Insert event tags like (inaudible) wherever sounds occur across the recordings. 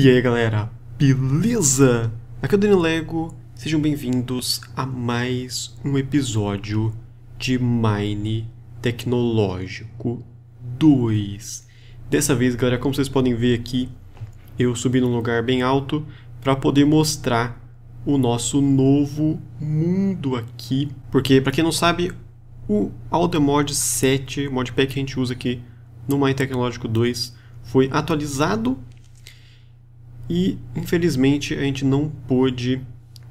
E aí galera, beleza? Aqui é o Dani Lego, sejam bem-vindos a mais um episódio de Mine Tecnológico 2. Dessa vez, galera, como vocês podem ver aqui, eu subi num lugar bem alto para poder mostrar o nosso novo mundo aqui. Porque, para quem não sabe, o Aldemod 7, modpack que a gente usa aqui no Mine Tecnológico 2, foi atualizado e infelizmente a gente não pôde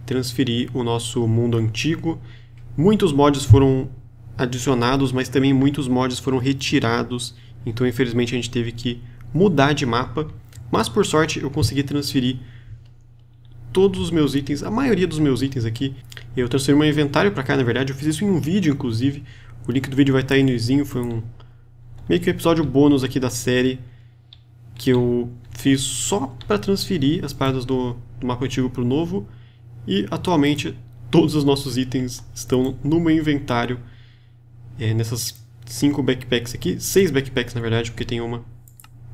transferir o nosso mundo antigo. Muitos mods foram adicionados, mas também muitos mods foram retirados. Então infelizmente a gente teve que mudar de mapa. Mas por sorte eu consegui transferir todos os meus itens, a maioria dos meus itens aqui. Eu transferi meu inventário para cá, na verdade. Eu fiz isso em um vídeo, inclusive. O link do vídeo vai estar aí no izinho. Foi um meio que um episódio bônus aqui da série que eu fiz só para transferir as paradas do, do mapa antigo para o novo e atualmente todos os nossos itens estão no meu inventário é, nessas cinco backpacks aqui, seis backpacks na verdade, porque tem uma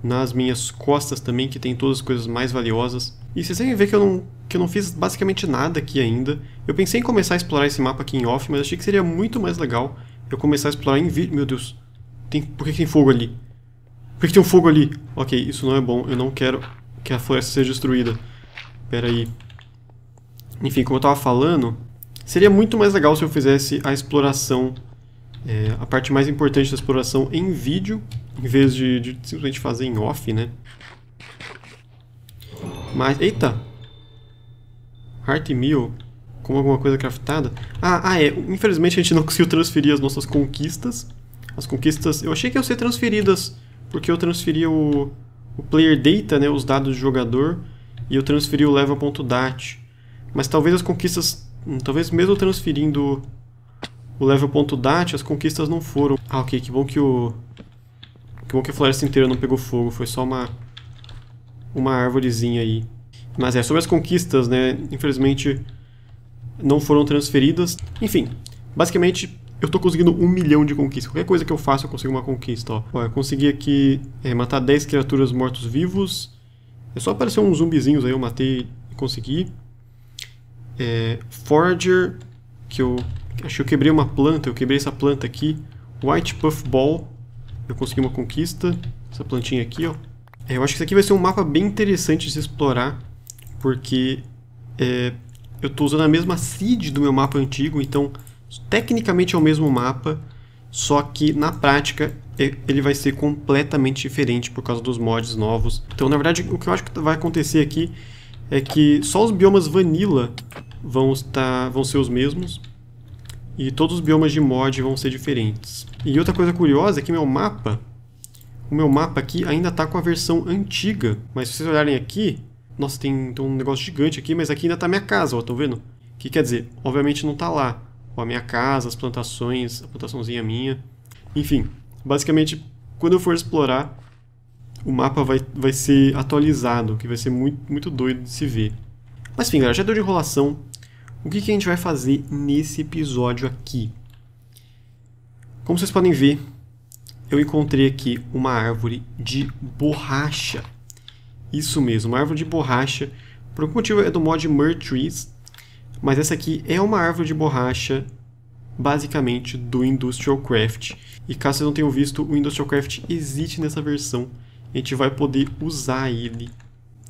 nas minhas costas também, que tem todas as coisas mais valiosas. E vocês devem ver que eu, não, que eu não fiz basicamente nada aqui ainda. Eu pensei em começar a explorar esse mapa aqui em off, mas achei que seria muito mais legal eu começar a explorar em vídeo. Meu Deus, tem, por que tem fogo ali? Por que tem um fogo ali? Ok, isso não é bom. Eu não quero que a floresta seja destruída. Pera aí. Enfim, como eu estava falando, seria muito mais legal se eu fizesse a exploração, é, a parte mais importante da exploração em vídeo, em vez de, de simplesmente fazer em off, né? Mas, eita! Heart Meal, como alguma coisa craftada. Ah, ah, é, infelizmente a gente não conseguiu transferir as nossas conquistas. As conquistas, eu achei que iam ser transferidas porque eu transferi o, o player data, né, os dados do jogador, e eu transferi o level.dat. Mas talvez as conquistas, hum, talvez mesmo transferindo o level.dat, as conquistas não foram. Ah, ok, que bom que o que bom que a floresta inteira não pegou fogo, foi só uma uma árvorezinha aí. Mas é sobre as conquistas, né? Infelizmente não foram transferidas. Enfim, basicamente eu tô conseguindo um milhão de conquistas. Qualquer coisa que eu faço, eu consigo uma conquista, ó. ó eu consegui aqui é, matar 10 criaturas mortos-vivos. É só aparecer uns zumbizinhos aí, eu matei e consegui. É, Forger, que eu... Acho que eu quebrei uma planta, eu quebrei essa planta aqui. White Puff Ball, eu consegui uma conquista. Essa plantinha aqui, ó. É, eu acho que isso aqui vai ser um mapa bem interessante de se explorar, porque é, eu estou usando a mesma seed do meu mapa antigo, então Tecnicamente é o mesmo mapa, só que na prática ele vai ser completamente diferente por causa dos mods novos. Então, na verdade, o que eu acho que vai acontecer aqui é que só os biomas vanilla vão, estar, vão ser os mesmos e todos os biomas de mod vão ser diferentes. E outra coisa curiosa é que meu mapa, o meu mapa aqui ainda está com a versão antiga, mas se vocês olharem aqui, nossa, tem, tem um negócio gigante aqui, mas aqui ainda está minha casa, ó, estão vendo? O que quer dizer? Obviamente não está lá, ou a minha casa, as plantações, a plantaçãozinha minha. Enfim, basicamente, quando eu for explorar, o mapa vai, vai ser atualizado, que vai ser muito, muito doido de se ver. Mas enfim, galera, já deu de enrolação. O que, que a gente vai fazer nesse episódio aqui? Como vocês podem ver, eu encontrei aqui uma árvore de borracha. Isso mesmo, uma árvore de borracha. Por algum motivo é do mod Mer Trees, mas essa aqui é uma árvore de borracha, basicamente, do Industrial Craft. E caso vocês não tenham visto, o Industrial Craft existe nessa versão. A gente vai poder usar ele.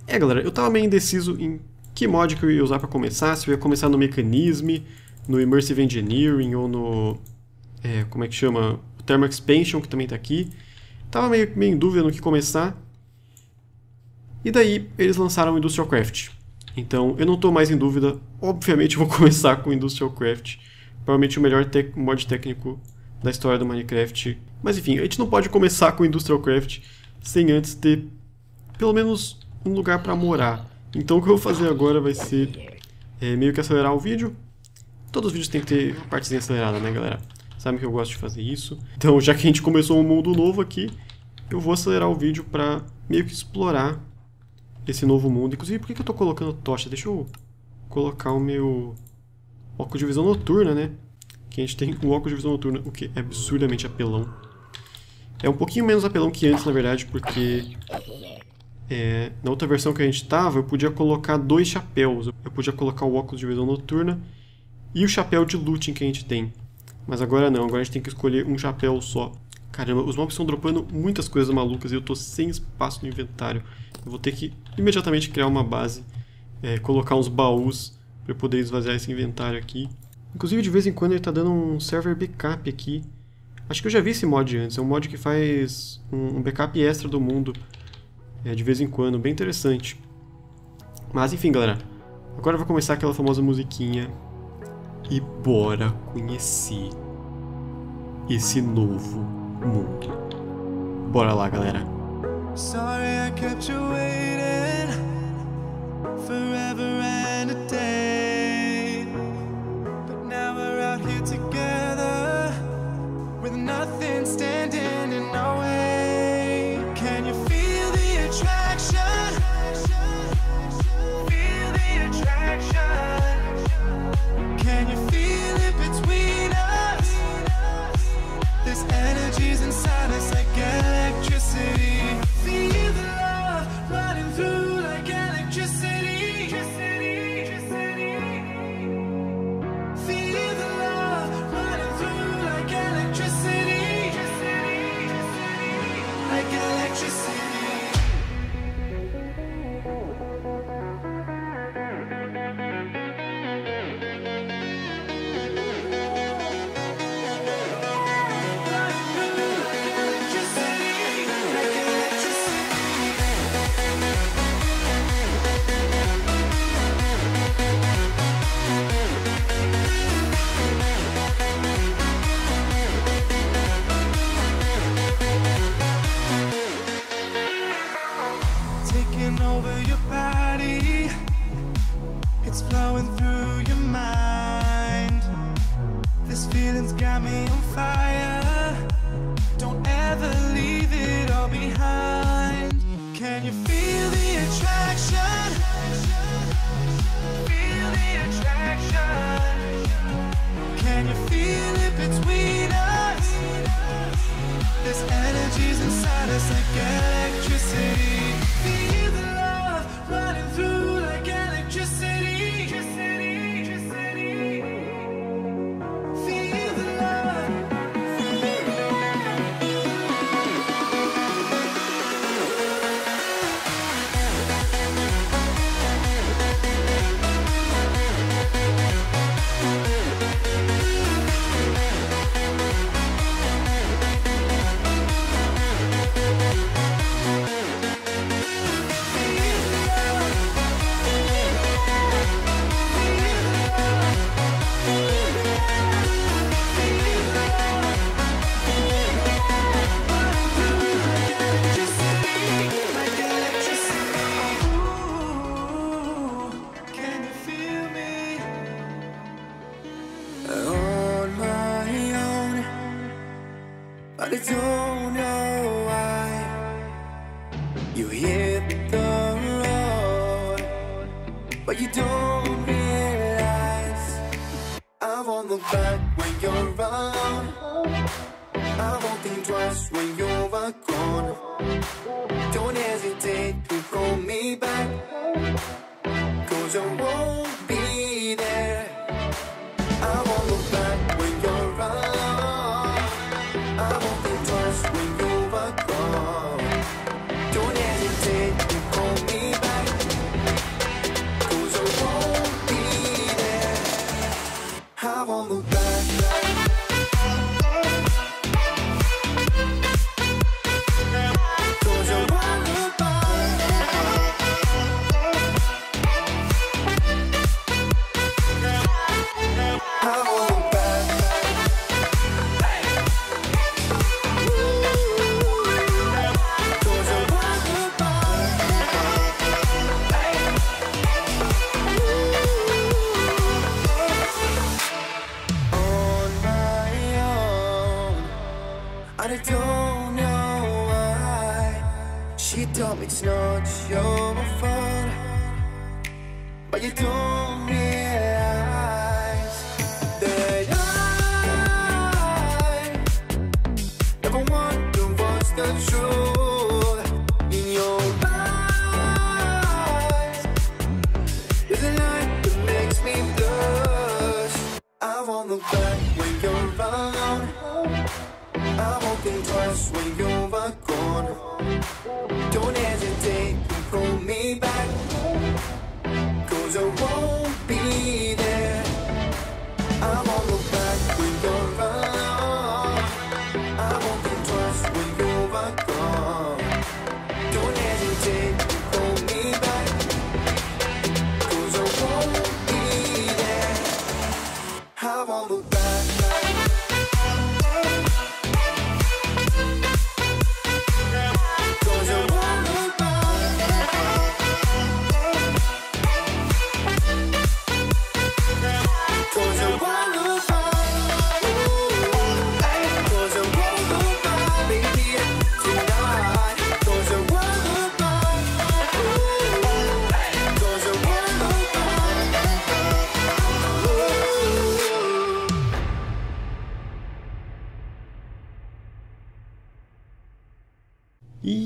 É, galera, eu tava meio indeciso em que mod que eu ia usar para começar. Se eu ia começar no Mecanisme, no Immersive Engineering ou no... É, como é que chama? O Thermal Expansion, que também tá aqui. Tava meio, meio em dúvida no que começar. E daí, eles lançaram o Industrial Craft. Então, eu não estou mais em dúvida. Obviamente, vou (laughs) começar com Industrial Craft. Provavelmente o melhor mod técnico da história do Minecraft. Mas enfim, a gente não pode começar com Industrial Craft sem antes ter pelo menos um lugar para morar. Então o que eu vou fazer agora vai ser é, meio que acelerar o vídeo. Todos os vídeos tem que ter partezinha acelerada, né galera? Sabe que eu gosto de fazer isso. Então já que a gente começou um mundo novo aqui, eu vou acelerar o vídeo para meio que explorar esse novo mundo. Inclusive, por que, que eu tô colocando tocha? Deixa eu colocar o meu óculos de visão noturna, né? Que a gente tem o óculos de visão noturna, o que é absurdamente apelão. É um pouquinho menos apelão que antes, na verdade, porque... É, na outra versão que a gente tava, eu podia colocar dois chapéus. Eu podia colocar o óculos de visão noturna e o chapéu de looting que a gente tem. Mas agora não, agora a gente tem que escolher um chapéu só. Caramba, os mobs estão dropando muitas coisas malucas e eu tô sem espaço no inventário. Eu vou ter que imediatamente criar uma base, é, colocar uns baús para eu poder esvaziar esse inventário aqui. Inclusive, de vez em quando ele está dando um server backup aqui. Acho que eu já vi esse mod antes. É um mod que faz um backup extra do mundo é, de vez em quando. Bem interessante. Mas, enfim, galera. Agora vai começar aquela famosa musiquinha. E bora conhecer esse novo mundo. Bora lá, galera. Sorry I kept you waiting forever. when you were gone Don't hesitate, pull me back Cause I won't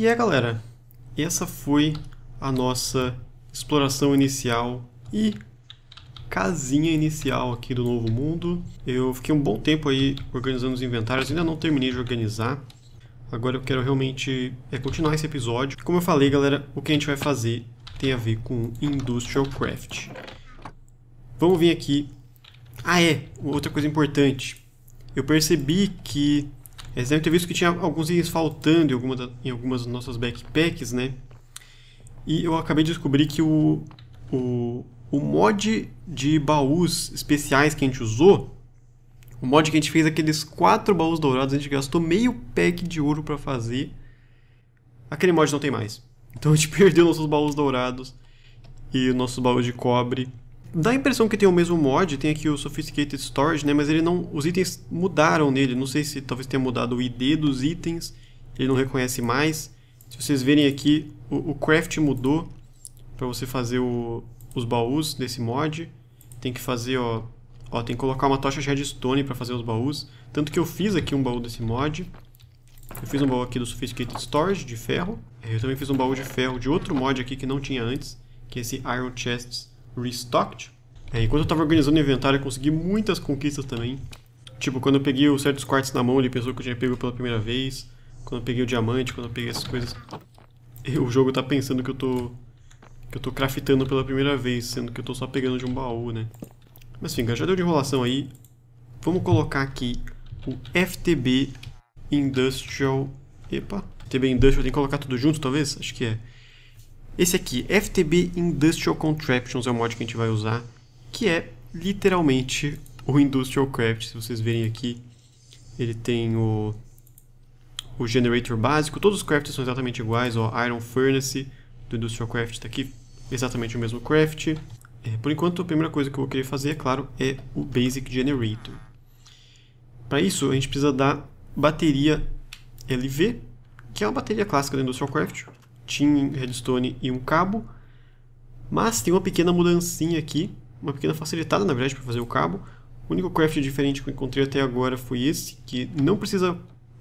E é, galera, essa foi a nossa exploração inicial e casinha inicial aqui do novo mundo. Eu fiquei um bom tempo aí organizando os inventários, ainda não terminei de organizar. Agora eu quero realmente é, continuar esse episódio. Como eu falei, galera, o que a gente vai fazer tem a ver com Industrial Craft. Vamos vir aqui. Ah, é! Outra coisa importante. Eu percebi que vocês devem ter visto que tinha alguns itens faltando em, alguma da, em algumas das nossas backpacks, né? E eu acabei de descobrir que o, o, o mod de baús especiais que a gente usou, o mod que a gente fez aqueles quatro baús dourados, a gente gastou meio pack de ouro para fazer. Aquele mod não tem mais. Então a gente (laughs) perdeu nossos baús dourados e nossos baús de cobre. Dá a impressão que tem o mesmo mod, tem aqui o Sophisticated Storage, né? Mas ele não, os itens mudaram nele. Não sei se talvez tenha mudado o ID dos itens, ele não reconhece mais. Se vocês verem aqui, o, o craft mudou para você fazer o, os baús desse mod. Tem que fazer, ó, ó tem que colocar uma tocha de redstone para fazer os baús. Tanto que eu fiz aqui um baú desse mod. Eu fiz um baú aqui do Sophisticated Storage, de ferro. Eu também fiz um baú de ferro de outro mod aqui que não tinha antes, que é esse Iron Chests Restocked. É, enquanto eu estava organizando o inventário, eu consegui muitas conquistas também. Tipo, quando eu peguei os certos quartos na mão, ele pensou que eu tinha pego pela primeira vez. Quando eu peguei o diamante, quando eu peguei essas coisas. O jogo tá pensando que eu tô. que eu tô craftando pela primeira vez, sendo que eu tô só pegando de um baú, né? Mas enfim, já deu de enrolação aí. Vamos colocar aqui o FTB Industrial. Epa! FTB Industrial, tem que colocar tudo junto, talvez? Acho que é. Esse aqui, FTB Industrial Contraptions, é o mod que a gente vai usar, que é literalmente o Industrial Craft, se vocês verem aqui. Ele tem o, o generator básico, todos os crafts são exatamente iguais, ó, Iron Furnace do Industrial Craft está aqui, exatamente o mesmo craft. É, por enquanto, a primeira coisa que eu vou querer fazer, é claro, é o Basic Generator. Para isso, a gente precisa da bateria LV, que é uma bateria clássica do Industrial Craft, Tin, redstone e um cabo. Mas tem uma pequena mudancinha aqui, uma pequena facilitada na verdade para fazer o cabo. O único craft diferente que eu encontrei até agora foi esse, que não precisa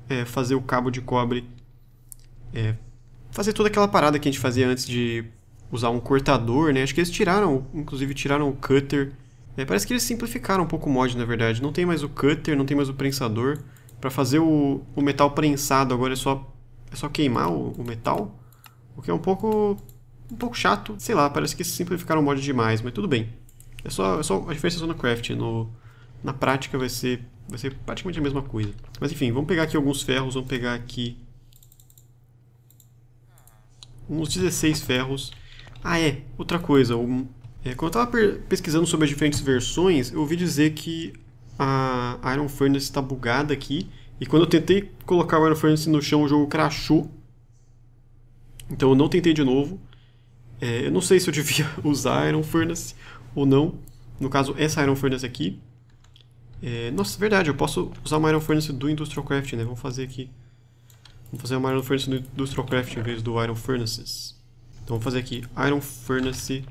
é, fazer o cabo de cobre, é, fazer toda aquela parada que a gente fazia antes de usar um cortador, né? Acho que eles tiraram, inclusive tiraram o cutter. É, parece que eles simplificaram um pouco o mod, na verdade. Não tem mais o cutter, não tem mais o prensador. Para fazer o, o, metal prensado agora é só, é só queimar o, o metal. O que é um pouco. um pouco chato. Sei lá, parece que simplificaram o mod demais, mas tudo bem. É só, é só a diferença é só no craft. No, na prática vai ser, vai ser praticamente a mesma coisa. Mas enfim, vamos pegar aqui alguns ferros, vamos pegar aqui uns 16 ferros. Ah é, outra coisa, um, é, quando eu estava pesquisando sobre as diferentes versões, eu ouvi dizer que a Iron Furnace está bugada aqui, e quando eu tentei colocar o Iron Furnace no chão, o jogo crashou, então eu não tentei de novo. É, eu não sei se eu devia (laughs) usar Iron Furnace ou não. No caso, essa Iron Furnace aqui. É, nossa, é verdade, eu posso usar uma Iron Furnace do Industrial Craft, né? Vamos fazer aqui. Vamos fazer uma Iron Furnace do Industrial Craft em vez do Iron Furnaces. Então vamos fazer aqui Iron Furnace.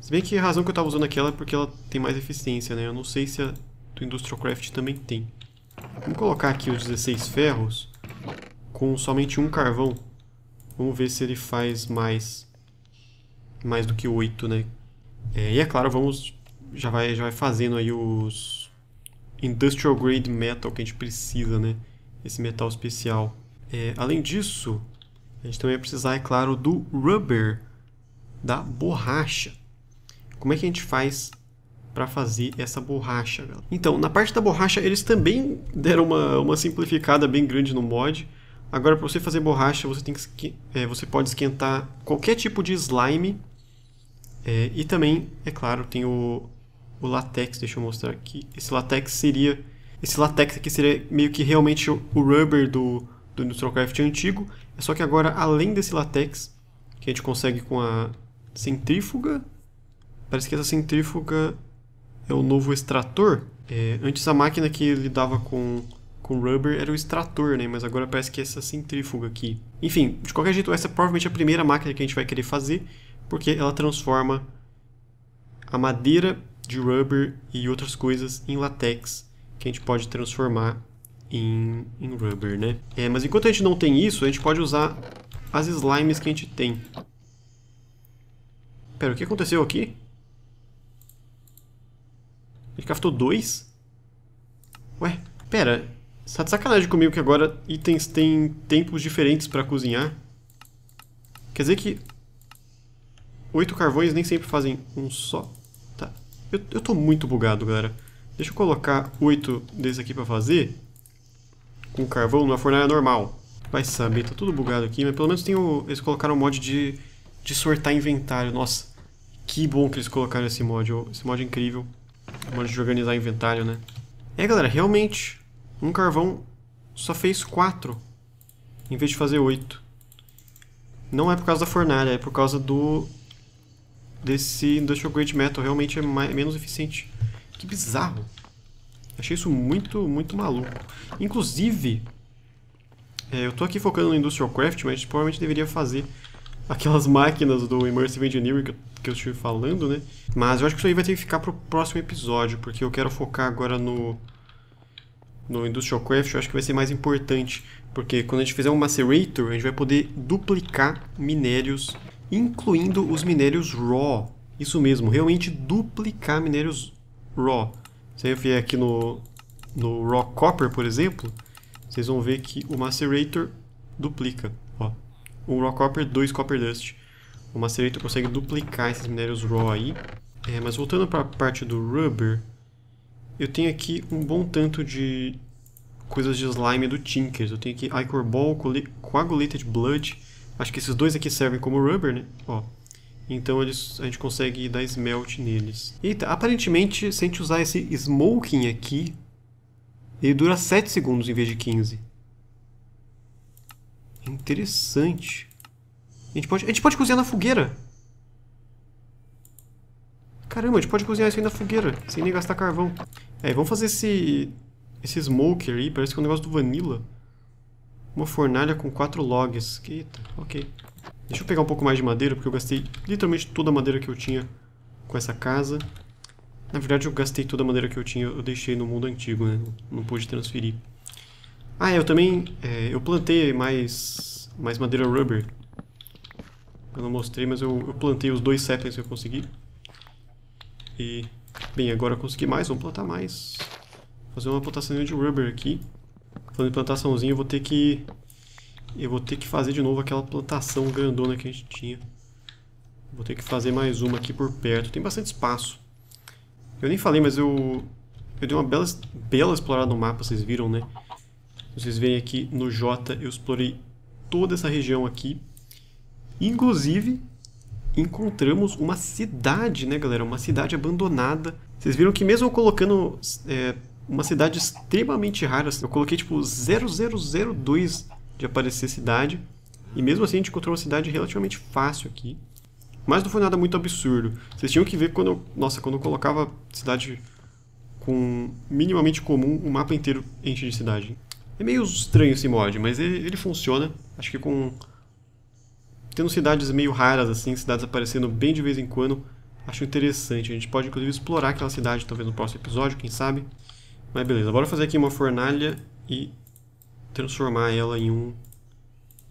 Se bem que a razão que eu estava usando aquela é porque ela tem mais eficiência, né? Eu não sei se a do Industrial Craft também tem. Vamos colocar aqui os 16 ferros com somente um carvão. Vamos ver se ele faz mais mais do que 8, né? É, e é claro, vamos já vai já vai fazendo aí os industrial grade metal que a gente precisa, né? Esse metal especial. É, além disso, a gente também vai precisar, é claro, do rubber, da borracha. Como é que a gente faz para fazer essa borracha? Então, na parte da borracha, eles também deram uma, uma simplificada bem grande no mod. Agora, para você fazer borracha, você, tem que, é, você pode esquentar qualquer tipo de slime. É, e também, é claro, tem o, o latex. Deixa eu mostrar aqui. Esse latex seria... Esse latex aqui seria meio que realmente o, rubber do, do Industrial Craft antigo. É só que agora, além desse latex, que a gente consegue com a centrífuga... Parece que essa centrífuga é o novo extrator. É, antes a máquina que lidava com com rubber era o extrator, né? Mas agora parece que é essa centrífuga aqui. Enfim, de qualquer jeito, essa é provavelmente a primeira máquina que a gente vai querer fazer, porque ela transforma a madeira de rubber e outras coisas em latex, que a gente pode transformar em, em rubber, né? É, mas enquanto a gente não tem isso, a gente pode usar as slimes que a gente tem. Pera, o que aconteceu aqui? Ele craftou dois? Ué, pera, Tá de sacanagem comigo que agora itens têm tempos diferentes para cozinhar. Quer dizer que... Oito carvões nem sempre fazem um só. Tá. Eu, eu tô muito bugado, galera. Deixa eu colocar oito desses aqui para fazer. Com carvão numa fornalha normal. Vai saber, tá tudo bugado aqui. Mas pelo menos tem o, eles colocaram o mod de, de sortar inventário. Nossa, que bom que eles colocaram esse mod. Esse mod é incrível. O mod de organizar inventário, né? É, galera, realmente um carvão só fez 4, em vez de fazer 8. Não é por causa da fornalha, é por causa do... Desse Industrial Grade Metal, realmente é, mais, menos eficiente. Que bizarro. Achei isso muito, muito maluco. Inclusive, é, eu estou aqui focando no Industrial Craft, mas provavelmente deveria fazer aquelas (laughs) máquinas do Immersive Engineering que eu, que eu, estive falando, né? Mas eu acho que isso aí vai ter que ficar pro próximo episódio, porque eu quero focar agora no no Industrial Craft, eu acho que vai ser mais importante, porque quando a gente fizer um macerator, a gente vai poder duplicar minérios, incluindo os minérios raw. Isso mesmo, realmente duplicar minérios raw. Se eu vier aqui no, no raw copper, por exemplo, vocês vão ver que o macerator duplica. Ó, um raw copper, dois copper dust. O macerator consegue duplicar esses minérios raw aí. É, mas voltando para a parte do rubber, eu tenho aqui um bom tanto de coisas de slime do Tinkers. Eu tenho aqui Icor Ball, Coagulated Blood. Acho que esses dois aqui servem como rubber, né? Ó. Então eles, a gente consegue dar smelt neles. Eita, aparentemente, se a gente usar esse smoking aqui, ele dura 7 segundos em vez de 15. Interessante. A gente pode, a gente pode cozinhar na fogueira. Caramba, a gente pode cozinhar isso aí na fogueira, sem nem gastar carvão. É, vamos fazer esse, esse smoker aí, parece que é um negócio do Vanilla. Uma fornalha com quatro logs. Eita, ok. Deixa eu pegar um pouco mais de madeira, porque eu gastei literalmente toda a madeira que eu tinha com essa casa. Na verdade, eu gastei toda a madeira que eu tinha, eu deixei no mundo antigo, né? Não, pude transferir. Ah, eu também... É, eu plantei mais, mais madeira rubber. Eu não mostrei, mas eu, eu plantei os dois saplings que eu consegui. E Bem, agora consegui mais, vamos plantar mais. Fazer uma plantação de rubber aqui. Falando em plantaçãozinha, eu vou ter que... Eu vou ter que fazer de novo aquela plantação grandona que a gente tinha. Vou ter que fazer mais uma aqui por perto. Tem bastante espaço. Eu nem falei, mas eu... Eu dei uma bela, bela explorada no mapa, vocês viram, né? Vocês veem aqui no J, eu explorei toda essa região aqui. Inclusive, encontramos uma cidade, né, galera? Uma cidade abandonada. Vocês viram que mesmo colocando é, uma cidade extremamente rara, assim, eu coloquei tipo 0002 de aparecer cidade, e mesmo assim a gente encontrou uma cidade relativamente fácil aqui. Mas não foi nada muito absurdo. Vocês tinham que ver quando eu, nossa, quando eu colocava cidade com minimamente comum, o mapa inteiro enche de cidade. É meio estranho esse mod, mas ele, ele funciona. Acho que com tendo cidades meio raras, assim, cidades aparecendo bem de vez em quando, acho interessante. A gente pode, inclusive, explorar aquela cidade, talvez, no próximo episódio, quem sabe. Mas beleza, bora fazer aqui uma fornalha e transformar ela em um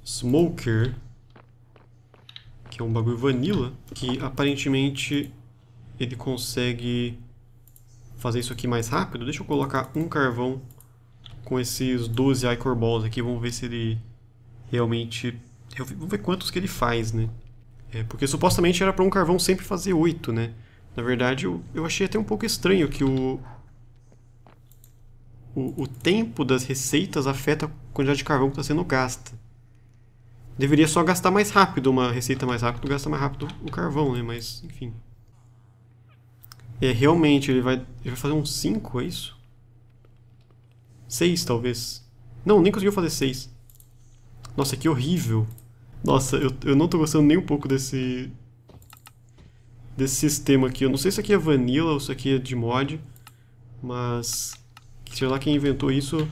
smoker, que é um bagulho vanilla, que aparentemente ele consegue fazer isso aqui mais rápido. Deixa eu colocar um carvão com esses 12 Icor Balls aqui, vamos ver se ele realmente eu vou ver quantos que ele faz, né? É, porque supostamente era para um carvão sempre fazer oito né? Na verdade, eu, eu achei até um pouco estranho que o, o, o tempo das receitas afeta a quantidade de carvão que está sendo gasta. Deveria só gastar mais rápido, uma receita mais rápido gasta mais rápido o carvão, né? Mas, enfim. É, realmente, ele vai, ele vai fazer um 5, é isso? 6, talvez. Não, nem conseguiu fazer 6. Nossa, que horrível. Nossa, eu, eu não tô gostando nem um pouco desse... Desse sistema aqui. Eu não sei se aqui é vanilla ou se aqui é de mod. Mas... Sei lá quem inventou isso.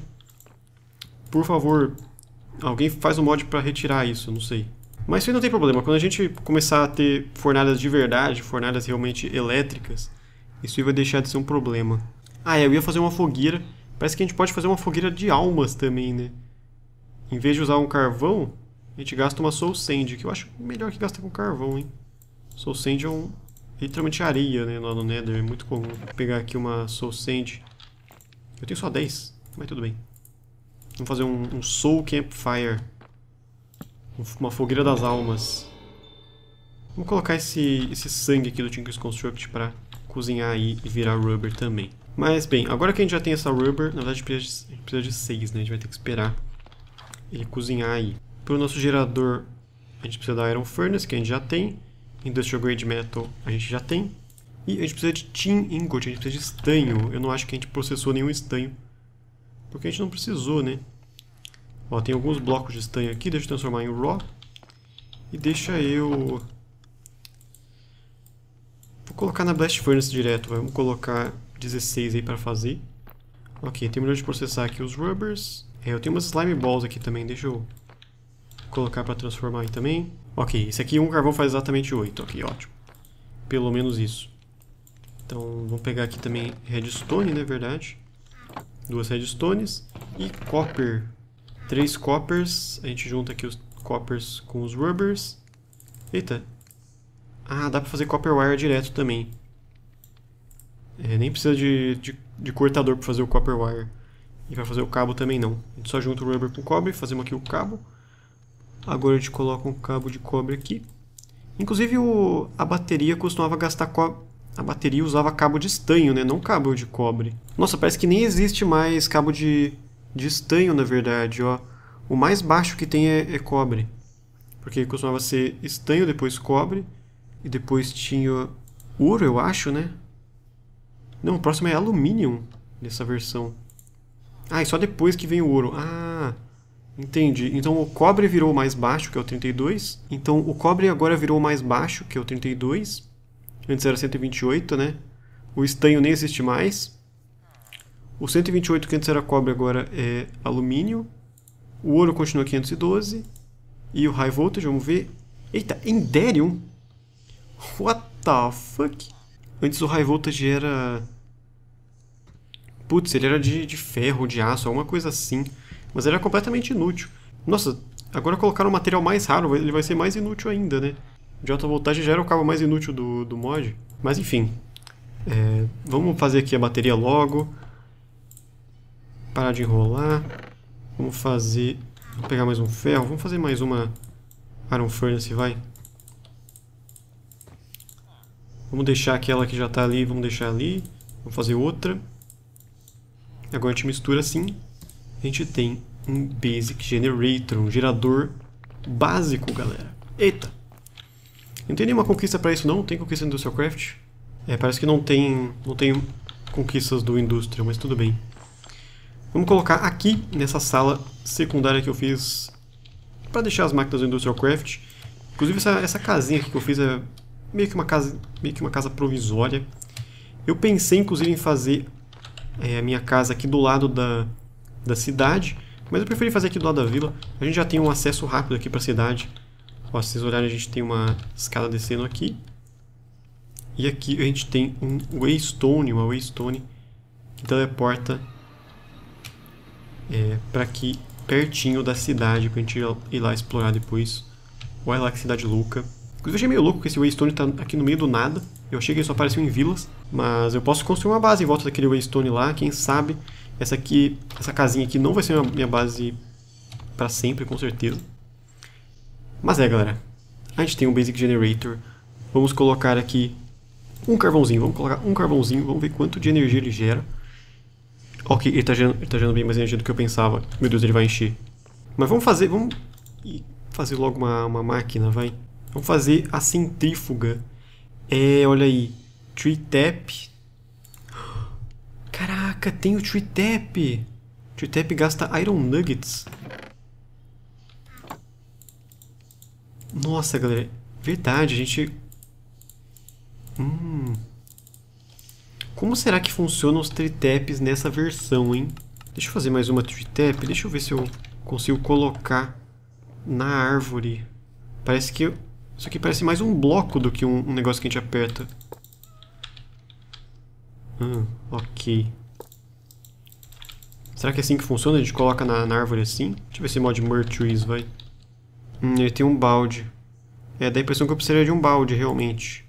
Por favor, alguém faz um mod para retirar isso, não sei. Mas isso aí não tem problema. Quando a gente começar a ter fornalhas de verdade, fornalhas realmente elétricas, isso aí vai deixar de ser um problema. Ah, é, eu ia fazer uma fogueira. Parece que a gente pode fazer uma fogueira de almas também, né? Em vez de usar um carvão, a gente gasta uma Soul Sand, que eu acho melhor que gastar com carvão, hein? Soul Sand é um, literalmente areia, né, lá no Nether, é muito comum. Vou pegar aqui uma Soul Sand. Eu tenho só 10, mas tudo bem. Vamos fazer um, um Soul Campfire. Uma fogueira das almas. Vamos colocar esse, esse sangue aqui do Tinker's Construct para cozinhar e virar rubber também. Mas, bem, agora que a gente já tem essa rubber, na verdade a gente precisa de 6, né? A gente vai ter que esperar ele cozinhar aí. Para o nosso gerador, a gente precisa da Iron Furnace, que a gente já tem. Industrial Grade Metal, a gente já tem. E a gente precisa de Tin Ingot, a gente precisa de estanho. Eu não acho que a gente processou nenhum estanho. Porque a gente não precisou, né? Ó, tem alguns blocos de estanho aqui, deixa eu transformar em Raw. E deixa eu... Vou colocar na Blast Furnace direto, vamos colocar 16 aí para fazer. Ok, terminou de processar aqui os rubbers. É, eu tenho umas slime balls aqui também, deixa eu colocar para transformar aí também. Ok, esse aqui um carvão faz exatamente 8. Ok, ótimo. Pelo menos isso. Então, vamos pegar aqui também redstone, né, verdade? Duas redstones e copper. Três coppers. A gente junta aqui os coppers com os rubbers. Eita. Ah, dá para fazer copper wire direto também. É, nem precisa de, de, de cortador para fazer o copper wire. E para fazer o cabo também não. A gente só junta o rubber com o cobre, fazemos aqui o cabo. Agora a gente coloca um cabo de cobre aqui. Inclusive o, a bateria costumava gastar cobre. A bateria usava cabo de estanho, né? Não cabo de cobre. Nossa, parece que nem existe mais cabo de, de estanho, na verdade, ó. O mais baixo que tem é, é cobre. Porque costumava ser estanho, depois cobre. E depois tinha ouro, eu acho, né? Não, o próximo é alumínio nessa versão. Ah, e só depois que vem o ouro. Ah, Entendi. Então o cobre virou mais baixo, que é o 32. Então o cobre agora virou mais baixo, que é o 32. Antes era 128, né? O estanho nem existe mais. O 128 que antes era cobre agora é alumínio. O ouro continua 512. E o high voltage, vamos ver. Eita, Enderium? What the fuck? Antes o high voltage era... Putz, ele era de, de ferro, de aço, alguma coisa assim mas ele é completamente inútil. Nossa, agora colocaram um material mais raro, ele vai ser mais inútil ainda, né? De alta voltagem já era o cabo mais inútil do, do mod. Mas enfim, é, vamos fazer aqui a bateria logo. Parar de enrolar. Vamos fazer... Vou pegar mais um ferro. Vamos fazer mais uma Iron Furnace, vai. Vamos deixar aquela que já está ali, vamos deixar ali. Vamos fazer outra. Agora a gente mistura assim a gente tem um Basic Generator, um gerador básico, galera. Eita! Não tem nenhuma conquista para isso não, tem conquista do Industrial Craft? É, parece que não tem, não tem conquistas do Industrial, mas tudo bem. Vamos colocar aqui, nessa sala secundária que eu fiz para deixar as máquinas do Industrial Craft. Inclusive essa, essa casinha aqui que eu fiz é meio que uma casa, meio que uma casa provisória. Eu pensei inclusive em fazer é, a minha casa aqui do lado da, da cidade. Mas eu preferi fazer aqui do lado da vila. A gente já tem um acesso rápido aqui para a cidade. Ó, se vocês olharem, a gente tem uma escada descendo aqui. E aqui a gente tem um waystone, uma waystone que teleporta é, para aqui pertinho da cidade para a gente ir lá explorar depois. Olha lá que cidade louca. Inclusive eu achei meio louco que esse waystone tá aqui no meio do nada. Eu achei que ele só apareceu em vilas, mas eu posso construir uma base em volta daquele waystone lá, quem sabe essa aqui, essa casinha aqui não vai ser minha, minha base para sempre, com certeza. Mas é, galera. A gente tem um Basic Generator. Vamos colocar aqui um carvãozinho. Vamos colocar um carvãozinho. Vamos ver quanto de energia ele gera. Ok, ele está gerando, tá gerando, bem mais energia do que eu pensava. Meu Deus, ele vai encher. Mas vamos fazer... Vamos fazer logo uma, uma máquina, vai. Vamos fazer a centrífuga. É, olha aí. Tree tap Caraca, tem o Tritap! Tritap gasta Iron Nuggets. Nossa, galera. Verdade, a gente... Hum... Como será que funcionam os tritaps nessa versão, hein? Deixa eu fazer mais uma tritap. Deixa eu ver se eu consigo colocar na árvore. Parece que... Isso aqui parece mais um bloco do que um, um negócio que a gente aperta. Hum, ok. Será que é assim que funciona? A gente coloca na, na árvore assim? Deixa eu ver se mod Merge vai. Hum, ele tem um balde. É, dá a impressão que eu precisaria de um balde, realmente.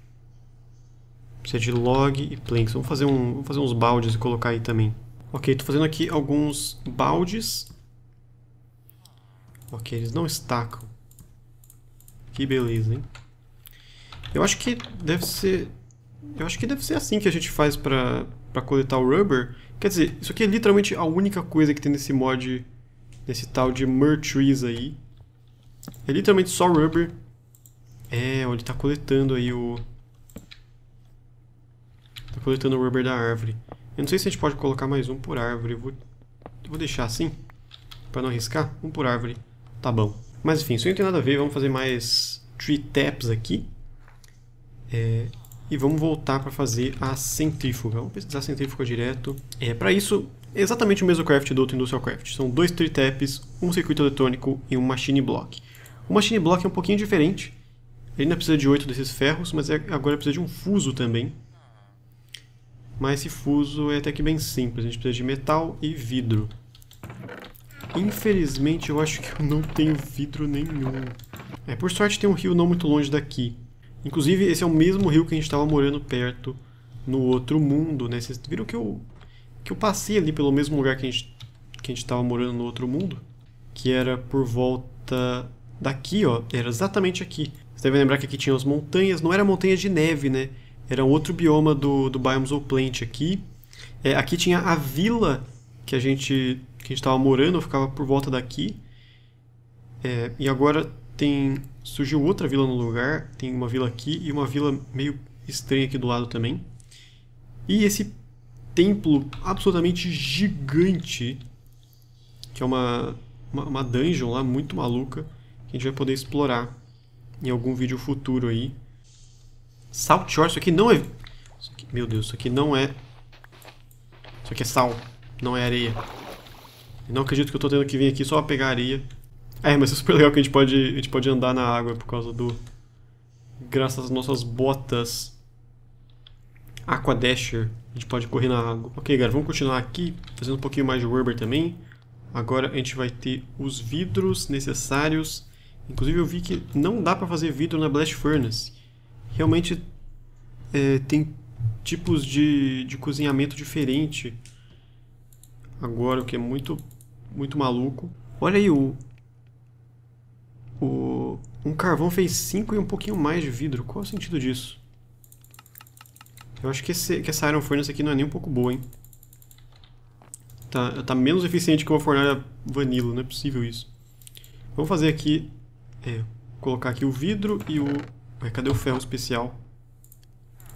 Precisa de log e planks. Vamos fazer, um, vamos fazer uns baldes e colocar aí também. Ok, estou fazendo aqui alguns baldes. Ok, eles não estacam. Que beleza, hein? Eu acho que deve ser... Eu acho que deve ser assim que a gente faz para coletar o rubber. Quer dizer, isso aqui é literalmente a única coisa que tem nesse mod, nesse tal de Mertrees Trees aí. É literalmente só rubber. É, onde tá coletando aí o... Tá coletando o rubber da árvore. Eu não sei se a gente pode colocar mais um por árvore. Eu vou, vou deixar assim, pra não arriscar. Um por árvore. Tá bom. Mas enfim, isso aí não tem nada a ver. Vamos fazer mais tree taps aqui. É, e vamos voltar para fazer a centrífuga. Vamos pesquisar a centrífuga direto. É, para isso, exatamente o mesmo craft do outro Industrial Craft. São dois three taps, um circuito eletrônico e um machine block. O machine block é um pouquinho diferente. Ele ainda precisa de oito desses ferros, mas é, agora precisa de um fuso também. Mas esse fuso é até que bem simples. A gente precisa de metal e vidro. Infelizmente, eu acho que eu não tenho vidro nenhum. É, por sorte tem um rio não muito longe daqui. Inclusive, esse é o mesmo rio que a gente estava morando perto no outro mundo, né? Vocês viram que eu, que eu passei ali pelo mesmo lugar que a gente que a gente estava morando no outro mundo? Que era por volta daqui, ó. Era exatamente aqui. vocês devem lembrar que aqui tinha as montanhas. Não era montanha de neve, né? Era um outro bioma do, do Biomes ou Plant aqui. É, aqui tinha a vila que a gente que a gente estava morando. Eu ficava por volta daqui. É, e agora tem surgiu outra vila no lugar, tem uma vila aqui e uma vila meio estranha aqui do lado também. E esse templo absolutamente gigante, que é uma, uma, uma dungeon lá muito maluca, que a gente vai poder explorar em algum vídeo futuro aí. Salt Shore, isso aqui não é... Aqui, meu Deus, isso aqui não é... Isso aqui é sal, não é areia. Eu não acredito que eu estou tendo que vir aqui só pegar areia. É, mas é super legal que a gente pode, a gente pode andar na água por causa do. Graças às nossas botas. Aquadasher. A gente pode correr na água. Ok, galera, vamos continuar aqui, fazendo um pouquinho mais de Werber também. Agora a gente vai ter os vidros necessários. Inclusive eu vi que não dá para fazer vidro na Blast Furnace. Realmente é, tem tipos de, de cozinhamento diferente. Agora, o que é muito, muito maluco. Olha aí, o, o, um carvão fez 5 e um pouquinho mais de vidro. Qual é o sentido disso? Eu acho que, esse, que essa Iron Furnace aqui não é nem um pouco boa, hein? Tá, tá menos eficiente que uma fornalha vanilla, não é possível isso. Vamos fazer aqui... É, colocar aqui o vidro e o... Ué, cadê o ferro especial?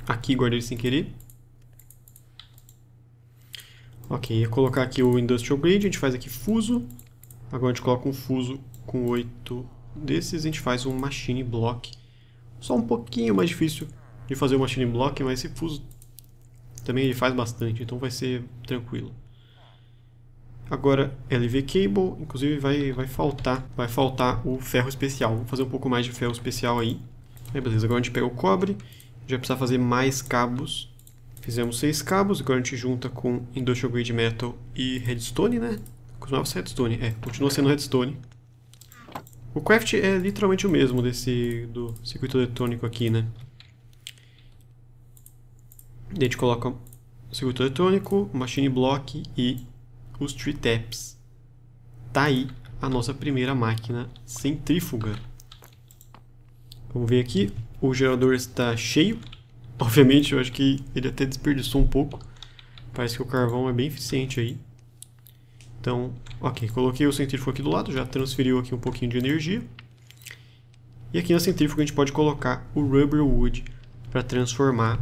Aqui, guardei sem querer. Ok, ia colocar aqui o Industrial Grade, a gente faz aqui fuso. Agora a gente coloca um fuso com 8 desses a gente faz um machine block. Só um pouquinho mais difícil de fazer o machine block, mas esse fuso também ele faz bastante, então vai ser tranquilo. Agora LV cable, inclusive vai, vai faltar, vai faltar o ferro especial. Vou fazer um pouco mais de ferro especial aí. É, beleza, agora a gente pega o cobre, já precisa fazer mais cabos. Fizemos seis cabos, agora a gente junta com Industrial Grade Metal e Redstone, né? Costumava ser Redstone, é, continua sendo Redstone. O craft é literalmente o mesmo desse do circuito eletrônico aqui, né? E a gente coloca o circuito eletrônico, machine block e os tree taps. Tá aí a nossa primeira máquina centrífuga. Vamos ver aqui, o gerador está cheio. (laughs) Obviamente, eu acho que ele até desperdiçou um pouco. Parece que o carvão é bem eficiente aí. Então, ok, coloquei o centrífugo aqui do lado, já transferiu aqui um pouquinho de energia. E aqui na centrífuga a gente pode colocar o rubber wood para transformar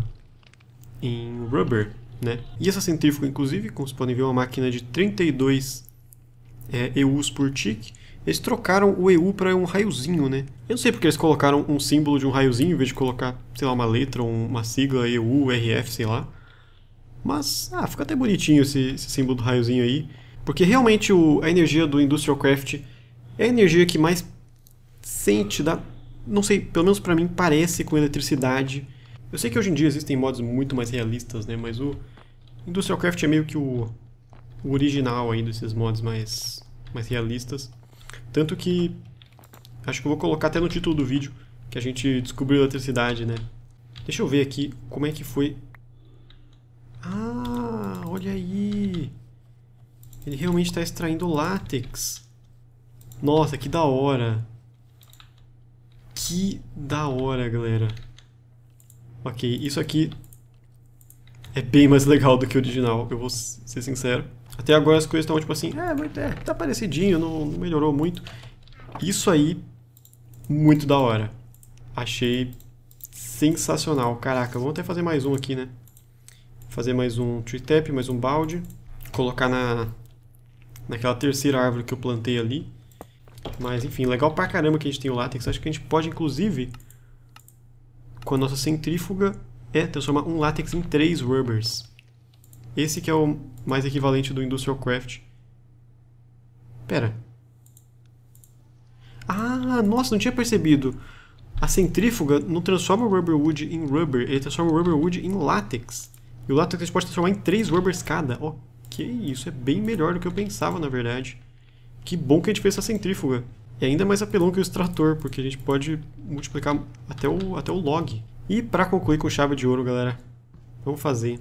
em rubber, né? E essa centrífuga, inclusive, como vocês podem ver, é uma máquina de 32 é, EUs por tick. Eles trocaram o EU para um raiozinho, né? Eu não sei porque eles colocaram um símbolo de um raiozinho em vez de colocar, sei lá, uma letra, uma sigla, EU, RF, sei lá. Mas, ah, fica até bonitinho esse, esse símbolo do raiozinho aí. Porque realmente o, a energia do Industrial Craft é a energia que mais sente, dá, não sei, pelo menos para mim parece com eletricidade. Eu sei que hoje em dia existem mods muito mais realistas, né? Mas o Industrial Craft é meio que o, o original ainda desses mods mais, mais realistas. Tanto que acho que eu vou colocar até no título do vídeo que a gente descobriu a eletricidade, né? Deixa eu ver aqui como é que foi. Ah, olha aí! Ele realmente está extraindo látex. Nossa, que da hora. Que da hora, galera. Ok, isso aqui é bem mais legal do que o original, eu vou ser sincero. Até agora as coisas estão tipo assim, é, muito, é, tá parecidinho, não, não melhorou muito. Isso aí, muito da hora. Achei sensacional. Caraca, vamos até fazer mais um aqui, né? Fazer mais um tree tap, mais um balde. Colocar na, naquela terceira árvore que eu plantei ali. Mas enfim, legal pra caramba que a gente tem o látex. Acho que a gente pode, inclusive, com a nossa centrífuga, é transformar um látex em três rubbers. Esse que é o mais equivalente do Industrial Craft. Pera. Ah, nossa, não tinha percebido. A centrífuga não transforma o rubber wood em rubber, ele transforma o rubber wood em látex. E o látex a gente pode transformar em três rubbers cada. Ok isso é bem melhor do que eu pensava, na verdade. Que bom que a gente fez essa centrífuga. E ainda mais apelão que o extrator, porque a gente pode multiplicar até o, até o log. E para concluir com chave de ouro, galera, vamos fazer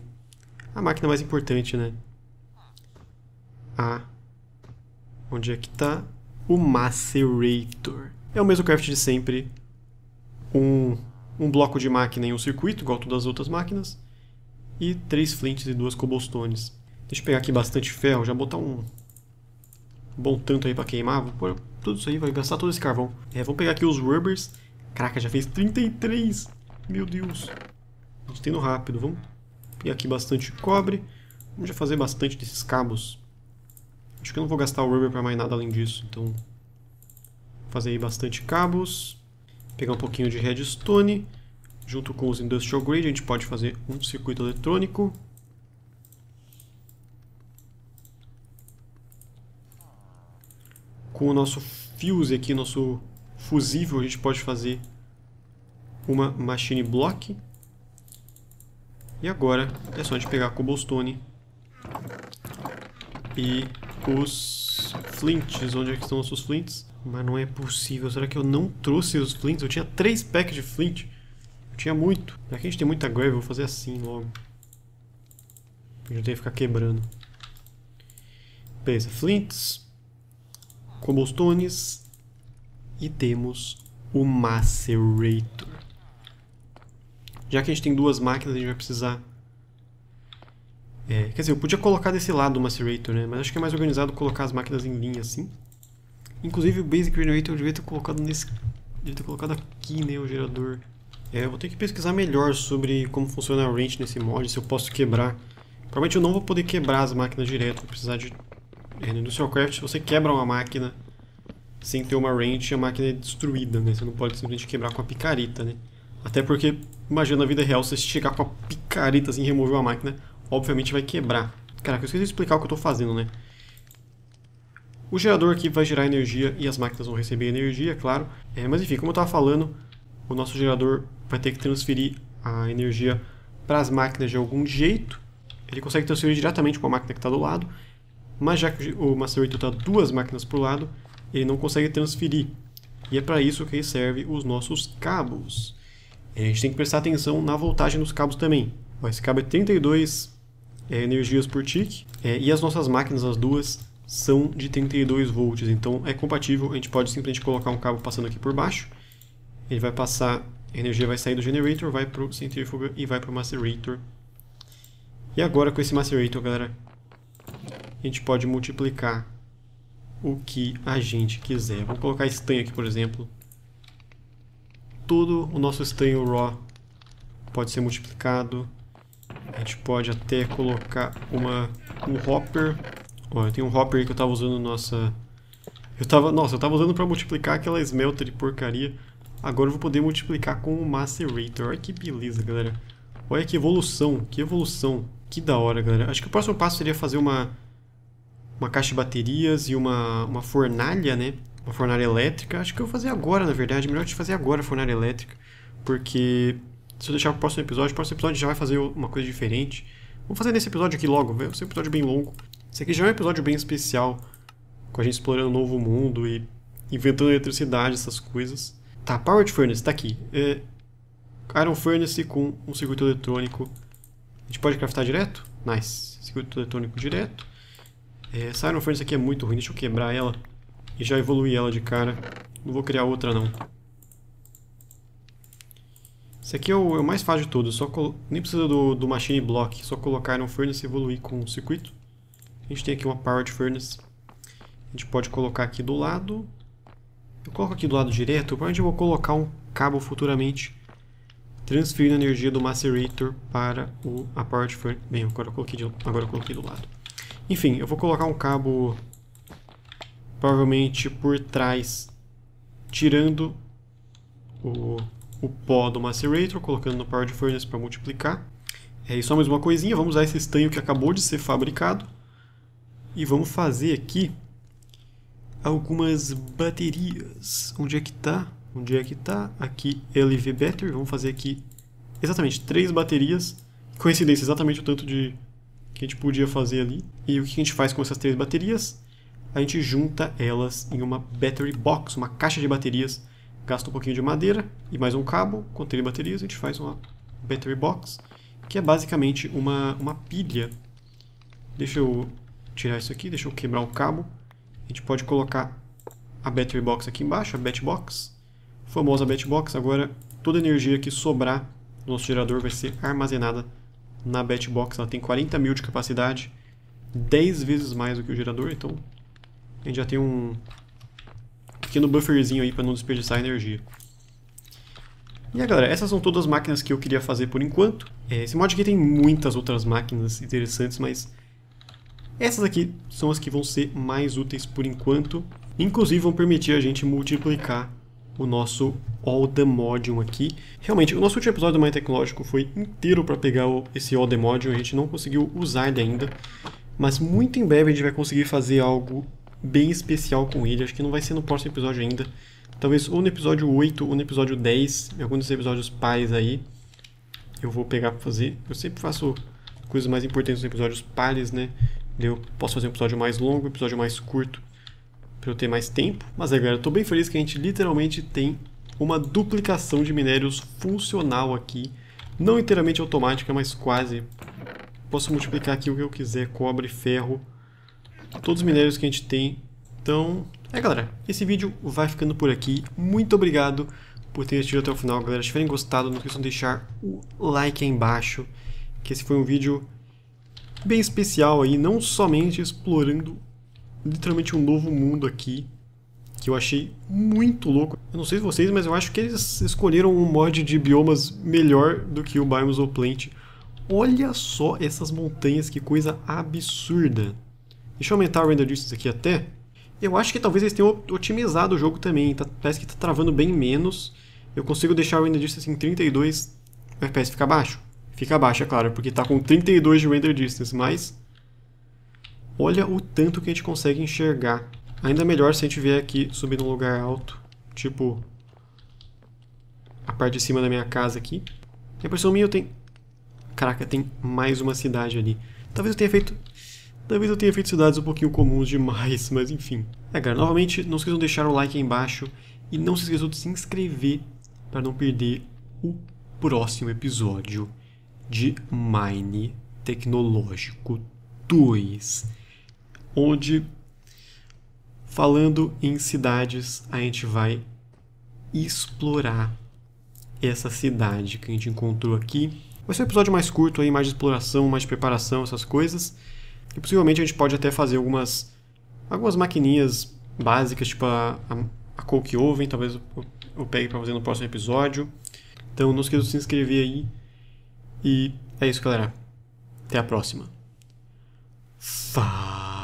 a máquina mais importante, né? A. Onde é que tá? O Macerator. É o mesmo craft de sempre. Um, um bloco de máquina e um circuito, igual todas as outras máquinas. E três flints e duas cobblestones. Deixa eu pegar aqui bastante ferro, já botar um bom tanto aí para queimar. Vou pôr tudo isso aí, vai gastar todo esse carvão. É, vamos pegar aqui os rubbers. Caraca, já fez 33! Meu Deus! A gente rápido, vamos pegar aqui bastante cobre. Vamos já fazer bastante desses cabos. Acho que eu não vou gastar o rubber para mais nada além disso, então... Fazer aí bastante cabos. Pegar um pouquinho de redstone. Junto com os industrial grade a gente pode fazer um circuito eletrônico. com o nosso fuse aqui, nosso fusível, a gente pode fazer uma machine block. E agora é só a gente pegar cobblestone e os flints. Onde é que estão nossos flints? Mas não é possível. Será que eu não trouxe os flints? Eu tinha 3 packs de flint. Eu tinha muito. Já que a gente tem muita gravel, eu vou fazer assim logo. já tem que ficar quebrando. Beleza, flints cobblestones e temos o macerator. Já que a gente tem duas máquinas, a gente vai precisar... É, quer dizer, eu podia colocar desse lado o macerator, né? Mas acho que é mais organizado colocar as máquinas em linha assim. Inclusive o Basic Generator eu devia ter colocado nesse... Devia ter colocado aqui, né, o gerador. É, eu vou ter que pesquisar melhor sobre como funciona a wrench nesse mod, se eu posso quebrar. Provavelmente eu não vou poder quebrar as máquinas direto, vou precisar de é, no Industrial Craft você quebra uma máquina sem ter uma range, a máquina é destruída, né? Você não pode simplesmente quebrar com a picareta, né? Até porque, imagina na vida real, se você chegar com a picareta assim e remover uma máquina, obviamente vai quebrar. Caraca, eu esqueci de explicar o que eu estou fazendo, né? O gerador aqui vai gerar energia e as máquinas vão receber energia, é claro. É, mas enfim, como eu estava falando, o nosso gerador vai ter que transferir a energia para as máquinas de algum jeito. Ele consegue transferir diretamente para a máquina que está do lado mas já que o Master 8 está duas máquinas para o lado, ele não consegue transferir. E é para isso que servem os nossos cabos. A gente tem que prestar atenção na voltagem dos cabos também. esse cabo é 32 é, energias por tique. É, e as nossas máquinas, as duas, são de 32 volts. Então é compatível, a gente pode simplesmente colocar um cabo passando aqui por baixo. Ele vai passar, a energia vai sair do generator, vai para o centrífuga e vai para o macerator. E agora com esse macerator, galera, a gente pode multiplicar o que a gente quiser. Vamos colocar estanho aqui, por exemplo. Todo o nosso estanho raw pode ser multiplicado. A gente pode até colocar uma, um hopper. Olha, tem um hopper que eu estava usando nossa... Eu tava, nossa, eu estava usando para multiplicar aquela smelter de porcaria. Agora eu vou poder multiplicar com o macerator. Olha que beleza, galera. Olha que evolução, que evolução. Que da hora, galera. Acho que o próximo passo seria fazer uma uma caixa de baterias e uma, uma fornalha, né? Uma fornalha elétrica. Acho que eu vou fazer agora, na verdade. Melhor de fazer agora a fornalha elétrica. Porque se eu deixar para o próximo episódio, o próximo episódio já vai fazer uma coisa diferente. Vamos fazer nesse episódio aqui logo, vai ser um episódio bem longo. Esse aqui já é um episódio bem especial, com a gente explorando um novo mundo e inventando eletricidade, essas coisas. Tá, Powered Furnace, tá aqui. É, Iron Furnace com um circuito eletrônico. A gente pode craftar direto? Nice. Circuito eletrônico direto. Essa é, Iron Furnace aqui é muito ruim, deixa eu quebrar ela e já evoluir ela de cara. Não vou criar outra não. Esse aqui é o, é o mais fácil de todos, só nem precisa do, do Machine Block, só colocar Iron Furnace e evoluir com o circuito. A gente tem aqui uma Powered Furnace. A gente pode colocar aqui do lado. Eu coloco aqui do lado direto, onde eu vou colocar um cabo futuramente transferindo a energia do macerator para o, a Powered Furnace. Bem, agora eu coloquei, de, agora eu coloquei do lado. Enfim, eu vou colocar um cabo provavelmente por trás, tirando o, o pó do macerator, colocando no power de furnace para multiplicar. É só mais uma coisinha, vamos usar esse estanho que acabou de ser fabricado e vamos fazer aqui algumas baterias. Onde é que tá? Onde é que tá? Aqui LV Battery, vamos fazer aqui exatamente três baterias. Coincidência, exatamente o tanto de que a gente podia fazer ali. E o que a gente faz com essas três baterias? A gente junta elas em uma battery box, uma caixa de baterias. Gasta um pouquinho de madeira e mais um cabo, contém baterias, a gente faz uma battery box, que é basicamente uma, uma pilha. Deixa eu tirar isso aqui, deixa eu quebrar o cabo. A gente pode colocar a battery box aqui embaixo, a bat box, famosa bat box. Agora toda a energia que sobrar do nosso gerador vai ser armazenada na Batbox ela tem 40 mil de capacidade, 10 vezes mais do que o gerador, então a gente já tem um pequeno bufferzinho aí para não desperdiçar energia. E aí galera, essas são todas as máquinas que eu queria fazer por enquanto. É, esse mod aqui tem muitas outras máquinas interessantes, mas essas aqui são as que vão ser mais úteis por enquanto. Inclusive vão permitir a gente multiplicar o nosso All the Modium aqui. Realmente, o nosso último episódio do Mind Tecnológico foi inteiro para pegar esse All the Modium, a gente não conseguiu usar ele ainda, mas muito em breve a gente vai conseguir fazer algo bem especial com ele, acho que não vai ser no próximo episódio ainda, talvez ou no episódio 8 ou no episódio 10, em algum dos episódios pais aí, eu vou pegar para fazer, eu sempre faço coisas mais importantes nos episódios pares, né, eu posso fazer um episódio mais longo, um episódio mais curto, para eu ter mais tempo. Mas é, galera, estou bem feliz que a gente literalmente tem uma duplicação de minérios funcional aqui. Não inteiramente automática, mas quase. Posso multiplicar aqui o que eu quiser, cobre, ferro, todos os minérios que a gente tem. Então, é galera, esse vídeo vai ficando por aqui. Muito obrigado por ter assistido até o final, galera. Se tiverem gostado, não esqueçam de deixar o like aí embaixo, que esse foi um vídeo bem especial aí, não somente explorando literalmente um novo mundo aqui que eu achei muito louco. Eu não sei vocês, mas eu acho que eles escolheram um mod de biomas melhor do que o Biomes ou Plant. Olha só essas montanhas, que coisa absurda. Deixa eu aumentar o render distance aqui até. Eu acho que talvez eles tenham otimizado o jogo também, tá, parece que está travando bem menos. Eu consigo deixar o render distance em 32, o FPS fica baixo? Fica baixo, é claro, porque está com 32 de render distance, mas Olha o tanto que a gente consegue enxergar. Ainda melhor se a gente vier aqui subir num lugar alto, tipo a parte de cima da minha casa aqui. E a pressão minha eu tenho... Caraca, tem mais uma cidade ali. Talvez eu tenha feito... Talvez eu tenha feito cidades um pouquinho comuns demais, (laughs) mas enfim. É, galera, novamente, não se esqueçam de deixar o like aí embaixo e não se esqueçam de se inscrever para não perder o próximo episódio de Mine Tecnológico 2 onde falando em cidades, a gente vai explorar essa cidade que a gente encontrou aqui. Vai ser um episódio mais curto aí, mais de exploração, mais de preparação, essas coisas. E possivelmente a gente pode até fazer algumas algumas maquininhas básicas, tipo a, a, a Coke Oven, talvez eu, eu pegue para fazer no próximo episódio. Então não esqueça de se inscrever aí. E é isso, galera. Até a próxima. Fala!